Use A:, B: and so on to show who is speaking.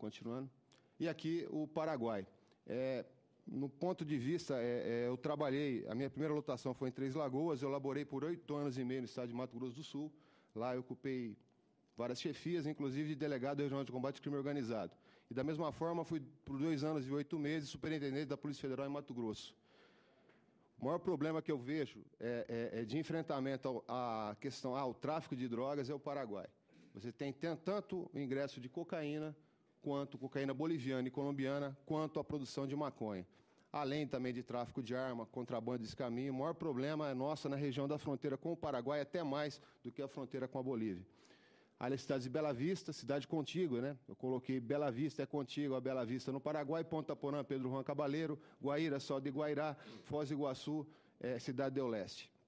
A: continuando. E aqui o Paraguai. É, no ponto de vista, é, é, eu trabalhei, a minha primeira lotação foi em Três Lagoas, eu laborei por oito anos e meio no estado de Mato Grosso do Sul. Lá eu ocupei várias chefias, inclusive de delegado regional de combate ao crime organizado. E da mesma forma, fui por dois anos e oito meses superintendente da Polícia Federal em Mato Grosso. O maior problema que eu vejo é, é, é de enfrentamento à questão ao tráfico de drogas é o Paraguai. Você tem, tem tanto o ingresso de cocaína quanto cocaína boliviana e colombiana, quanto à produção de maconha. Além também de tráfico de arma, contrabando desse caminho, o maior problema é nossa na região da fronteira com o Paraguai, até mais do que a fronteira com a Bolívia. Ali é a cidade de Bela Vista, cidade contígua, né? Eu coloquei Bela Vista é contígua a Bela Vista no Paraguai, Ponta Porã, Pedro Juan Cabaleiro, Guaíra, só de Guairá, Foz do Iguaçu, é, Cidade do Leste.